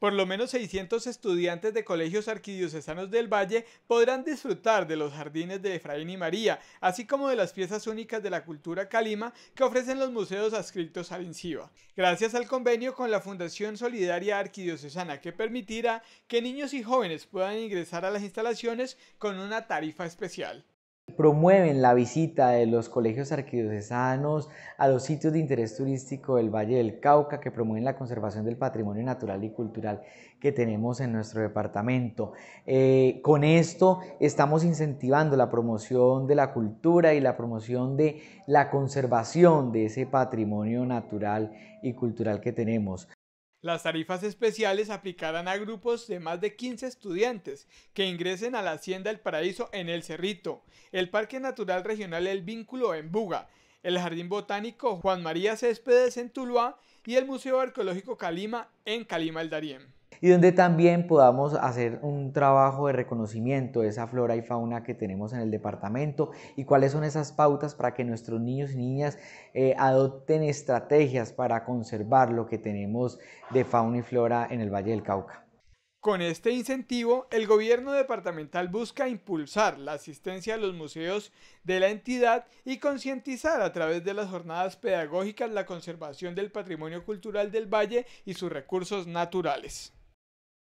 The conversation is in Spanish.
Por lo menos 600 estudiantes de colegios arquidiocesanos del Valle podrán disfrutar de los jardines de Efraín y María, así como de las piezas únicas de la cultura calima que ofrecen los museos adscritos al INCIBA, gracias al convenio con la Fundación Solidaria Arquidiocesana que permitirá que niños y jóvenes puedan ingresar a las instalaciones con una tarifa especial promueven la visita de los colegios arquidiocesanos a los sitios de interés turístico del Valle del Cauca, que promueven la conservación del patrimonio natural y cultural que tenemos en nuestro departamento. Eh, con esto estamos incentivando la promoción de la cultura y la promoción de la conservación de ese patrimonio natural y cultural que tenemos. Las tarifas especiales aplicarán a grupos de más de 15 estudiantes que ingresen a la Hacienda El Paraíso en El Cerrito, el Parque Natural Regional El Vínculo en Buga, el Jardín Botánico Juan María Céspedes en Tuluá y el Museo Arqueológico Calima en Calima el Darién y donde también podamos hacer un trabajo de reconocimiento de esa flora y fauna que tenemos en el departamento y cuáles son esas pautas para que nuestros niños y niñas eh, adopten estrategias para conservar lo que tenemos de fauna y flora en el Valle del Cauca. Con este incentivo, el gobierno departamental busca impulsar la asistencia a los museos de la entidad y concientizar a través de las jornadas pedagógicas la conservación del patrimonio cultural del valle y sus recursos naturales.